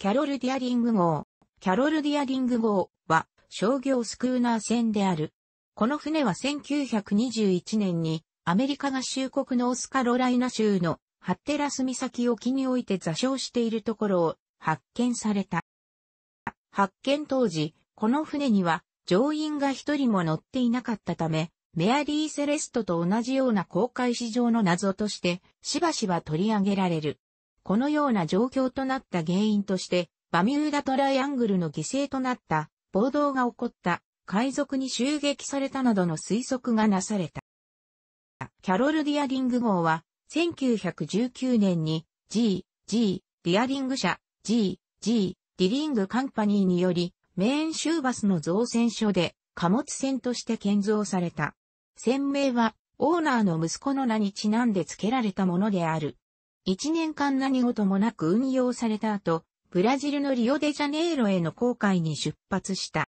キャロル・ディアリング号。キャロル・ディアリング号は商業スクーナー船である。この船は1921年にアメリカ合衆国のオスカロライナ州のハッテラス岬沖において座礁しているところを発見された。発見当時、この船には乗員が一人も乗っていなかったため、メアリー・セレストと同じような公開市場の謎としてしばしば取り上げられる。このような状況となった原因として、バミューダトライアングルの犠牲となった暴動が起こった海賊に襲撃されたなどの推測がなされた。キャロル・ディアリング号は1919年に G. G. ディアリング社 G. G. ディリングカンパニーによりメーン州バスの造船所で貨物船として建造された。船名はオーナーの息子の名にちなんで付けられたものである。一年間何事もなく運用された後、ブラジルのリオデジャネイロへの航海に出発した。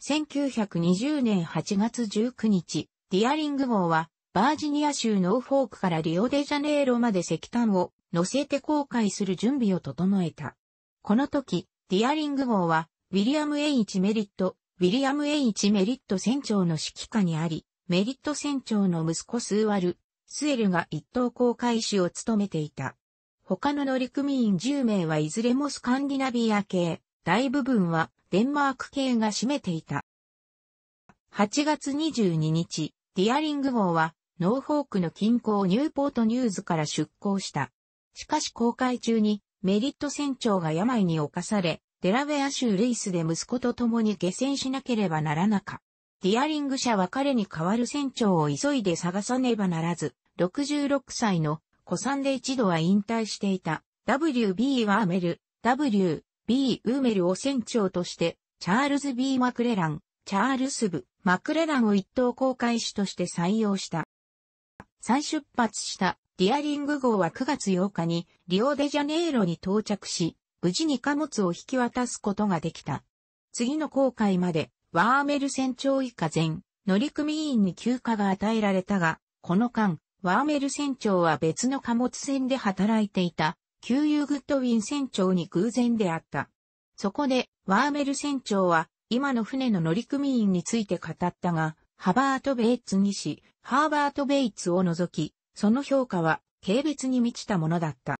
1920年8月19日、ディアリング号は、バージニア州ノーフォークからリオデジャネイロまで石炭を乗せて航海する準備を整えた。この時、ディアリング号は、ウィリアム・エイチ・メリット、ウィリアム・エイチ・メリット船長の指揮下にあり、メリット船長の息子スーワル、スエルが一等航海士を務めていた。他の乗組員10名はいずれもスカンディナビア系、大部分はデンマーク系が占めていた。8月22日、ディアリング号はノーフォークの近郊ニューポートニューズから出港した。しかし航海中にメリット船長が病に侵され、デラウェア州ルイスで息子と共に下船しなければならなかっディアリング社は彼に代わる船長を急いで探さねばならず、66歳の古参で一度は引退していた W.B. ワーメル、W.B. ウーメルを船長として、チャールズ・ B・ マクレラン、チャールス・ブ・マクレランを一等航海士として採用した。再出発したディアリング号は9月8日にリオデジャネイロに到着し、無事に貨物を引き渡すことができた。次の航海までワーメル船長以下全、乗組員に休暇が与えられたが、この間、ワーメル船長は別の貨物船で働いていた、旧友グッドウィン船長に偶然であった。そこで、ワーメル船長は、今の船の乗組員について語ったが、ハバート・ベイツにし、ハーバート・ベイツを除き、その評価は、軽蔑に満ちたものだった。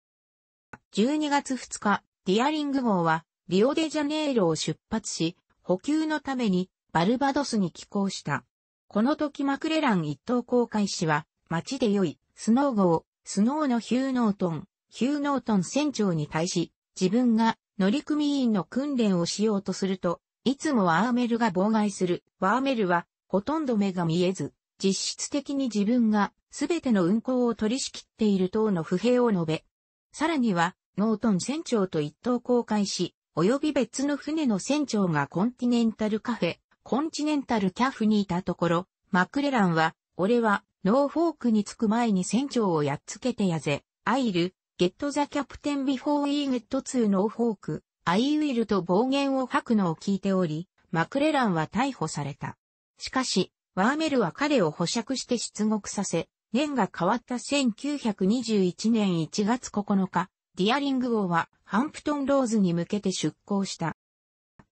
12月2日、ディアリング号は、リオデジャネイロを出発し、補給のためにバルバドスに寄港した。この時マクレラン一等航海士は、町で良い、スノー号、スノーのヒューノートン、ヒューノートン船長に対し、自分が乗組員の訓練をしようとすると、いつもワーメルが妨害する。ワーメルは、ほとんど目が見えず、実質的に自分が全ての運行を取り仕切っている等の不平を述べ、さらには、ノートン船長と一等公開士、及び別の船の船長がコンティネンタルカフェ、コンチネンタルキャフにいたところ、マクレランは、俺は、ノーフォークに着く前に船長をやっつけてやぜ。アイル、ゲットザキャプテンビフォーイーゲットツーノーフォーク。アイウィルと暴言を吐くのを聞いており、マクレランは逮捕された。しかし、ワーメルは彼を保釈して出獄させ、年が変わった1921年1月9日、ディアリング号はハンプトンローズに向けて出港した。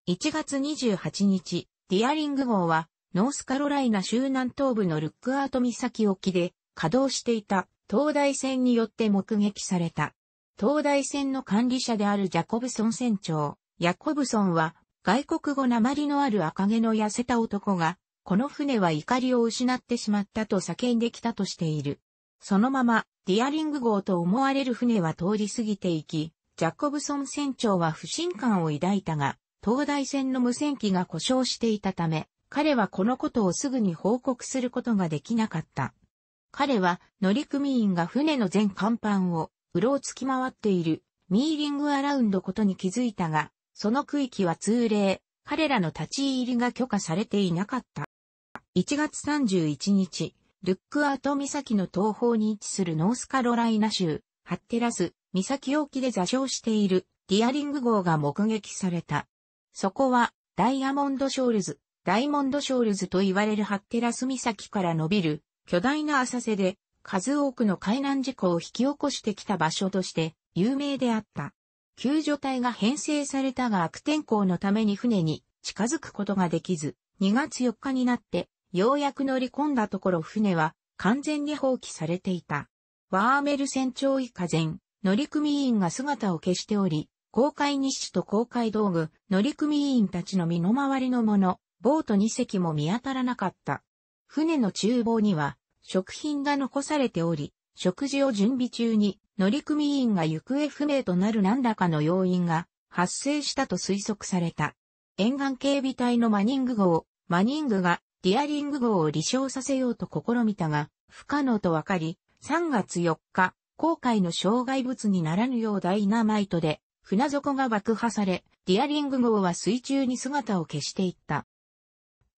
1月28日、ディアリング号はノースカロライナ州南東部のルックアート岬沖で稼働していた東大船によって目撃された。東大船の管理者であるジャコブソン船長、ヤコブソンは外国語鉛のある赤毛の痩せた男が、この船は怒りを失ってしまったと叫んできたとしている。そのまま、ディアリング号と思われる船は通り過ぎていき、ジャコブソン船長は不信感を抱いたが、東大船の無線機が故障していたため、彼はこのことをすぐに報告することができなかった。彼は乗組員が船の全甲板をうろつき回っているミーリングアラウンドことに気づいたが、その区域は通例、彼らの立ち入りが許可されていなかった。1月31日、ルックアート岬の東方に位置するノースカロライナ州、ハッテラス、岬沖で座礁しているディアリング号が目撃された。そこは、ダイヤモンドショールズ、ダイモンドショールズと言われるハッテラス岬から伸びる巨大な浅瀬で、数多くの海難事故を引き起こしてきた場所として有名であった。救助隊が編成されたが悪天候のために船に近づくことができず、2月4日になってようやく乗り込んだところ船は完全に放棄されていた。ワーメル船長以下前、乗組員が姿を消しており、公開日誌と公開道具、乗組員たちの身の回りのもの、ボート2隻も見当たらなかった。船の厨房には食品が残されており、食事を準備中に乗組員が行方不明となる何らかの要因が発生したと推測された。沿岸警備隊のマニング号、マニングがディアリング号を離床させようと試みたが、不可能と分かり、3月4日、航海の障害物にならぬようダイナマイトで、船底が爆破され、ディアリング号は水中に姿を消していった。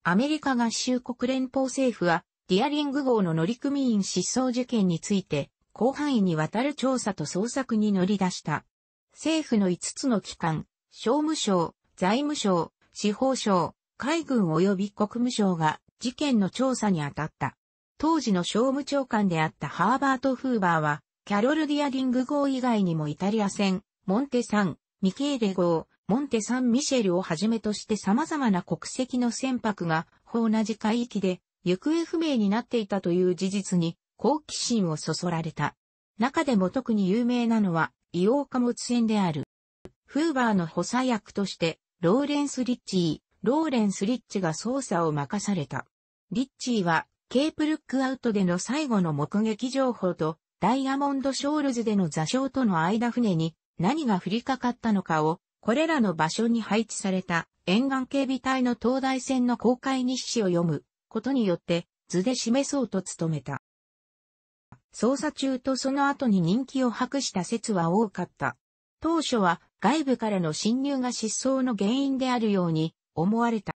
アメリカ合衆国連邦政府は、ディアリング号の乗組員失踪事件について、広範囲にわたる調査と捜索に乗り出した。政府の5つの機関、商務省、財務省、司法省、海軍及び国務省が事件の調査に当たった。当時の商務長官であったハーバート・フーバーは、キャロル・ディアリング号以外にもイタリア船、モンテ・サン、ミケーレ号、モンテ・サン・ミシェルをはじめとして様々な国籍の船舶が、同じ海域で、行方不明になっていたという事実に、好奇心をそそられた。中でも特に有名なのは、硫黄貨物船である。フーバーの補佐役として、ローレンス・リッチローレンス・リッチが捜査を任された。リッチーは、ケープルックアウトでの最後の目撃情報と、ダイヤモンド・ショールズでの座礁との間船に何が降りかかったのかを、これらの場所に配置された沿岸警備隊の東大船の公開日誌を読むことによって図で示そうと努めた。捜査中とその後に人気を博した説は多かった。当初は外部からの侵入が失踪の原因であるように思われた。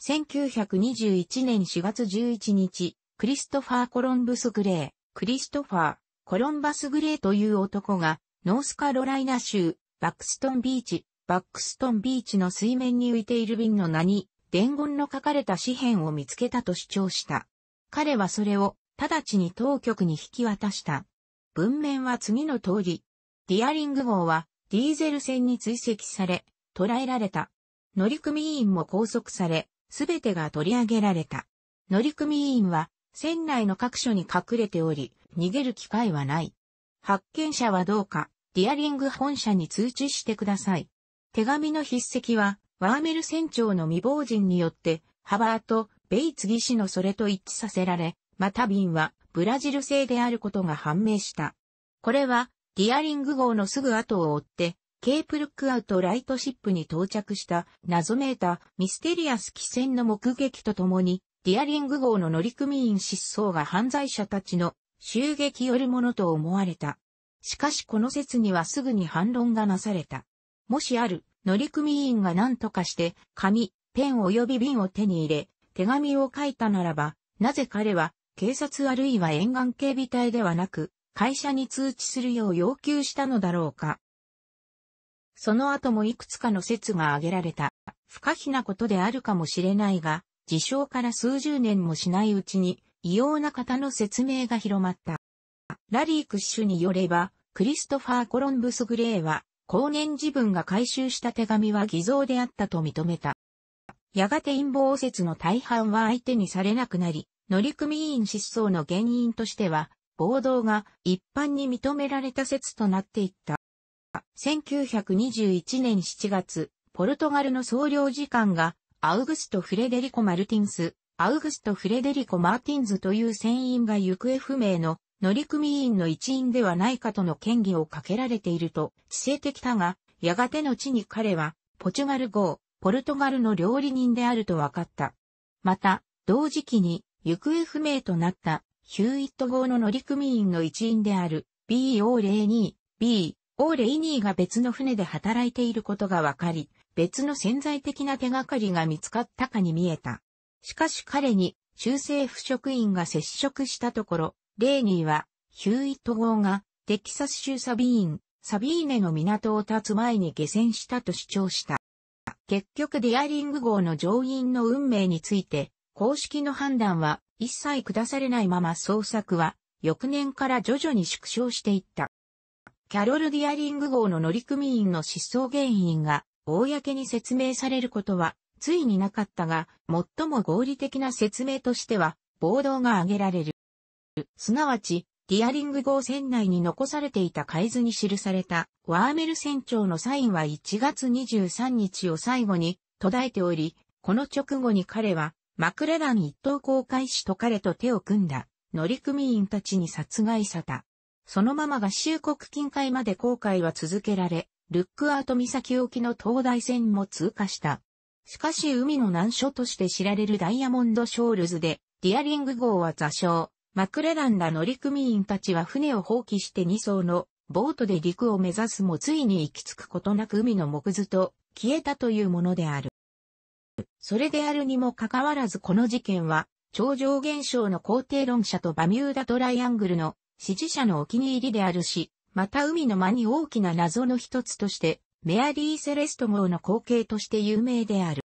1921年4月11日、クリストファー・コロンブス・グレー、クリストファー、コロンバス・グレーという男が、ノースカロライナ州、バックストンビーチ、バックストンビーチの水面に浮いている瓶の名に、伝言の書かれた紙片を見つけたと主張した。彼はそれを、直ちに当局に引き渡した。文面は次の通り。ディアリング号は、ディーゼル船に追跡され、捕らえられた。乗組員も拘束され、すべてが取り上げられた。乗組員は、船内の各所に隠れており、逃げる機会はない。発見者はどうか、ディアリング本社に通知してください。手紙の筆跡は、ワーメル船長の未亡人によって、ハバーとベイツ技師のそれと一致させられ、また瓶はブラジル製であることが判明した。これは、ディアリング号のすぐ後を追って、ケープルックアウトライトシップに到着した謎めいたミステリアス汽船の目撃とともに、ディアリング号の乗組員失踪が犯罪者たちの襲撃よるものと思われた。しかしこの説にはすぐに反論がなされた。もしある乗組員が何とかして紙、ペン及び瓶を手に入れ、手紙を書いたならば、なぜ彼は警察あるいは沿岸警備隊ではなく、会社に通知するよう要求したのだろうか。その後もいくつかの説が挙げられた。不可避なことであるかもしれないが、事象から数十年もしないうちに、異様な方の説明が広まった。ラリー・クッシュによれば、クリストファー・コロンブス・グレーは、後年自分が回収した手紙は偽造であったと認めた。やがて陰謀説の大半は相手にされなくなり、乗組員失踪の原因としては、暴動が一般に認められた説となっていった。1921年7月、ポルトガルの総領事館が、アウグスト・フレデリコ・マルティンス、アウグスト・フレデリコ・マーティンズという船員が行方不明の乗組員の一員ではないかとの権疑をかけられていると、知性的だが、やがての地に彼は、ポチュガル号、ポルトガルの料理人であると分かった。また、同時期に、行方不明となった、ヒューイット号の乗組員の一員である、BO02、B、オーレイニーが別の船で働いていることがわかり、別の潜在的な手がかりが見つかったかに見えた。しかし彼に、州政府職員が接触したところ、レイニーは、ヒューイット号が、テキサス州サビーン、サビーネの港を立つ前に下船したと主張した。結局ディアリング号の乗員の運命について、公式の判断は一切下されないまま捜索は、翌年から徐々に縮小していった。キャロル・ディアリング号の乗組員の失踪原因が、公に説明されることは、ついになかったが、最も合理的な説明としては、暴動が挙げられる。すなわち、ディアリング号船内に残されていた海図に記された、ワーメル船長のサインは1月23日を最後に途絶えており、この直後に彼は、マクレラン一等航海士と彼と手を組んだ、乗組員たちに殺害された。そのまま合衆国近海まで航海は続けられ、ルックアート岬沖の東大線も通過した。しかし海の難所として知られるダイヤモンドショールズで、ディアリング号は座礁、マクレランら乗組員たちは船を放棄して2艘のボートで陸を目指すもついに行き着くことなく海の木図と消えたというものである。それであるにもかかわらずこの事件は、超常現象の肯定論者とバミューダトライアングルの支持者のお気に入りであるし、また海の間に大きな謎の一つとして、メアリー・セレスト号の光景として有名である。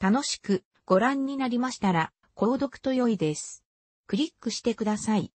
楽しくご覧になりましたら、購読と良いです。クリックしてください。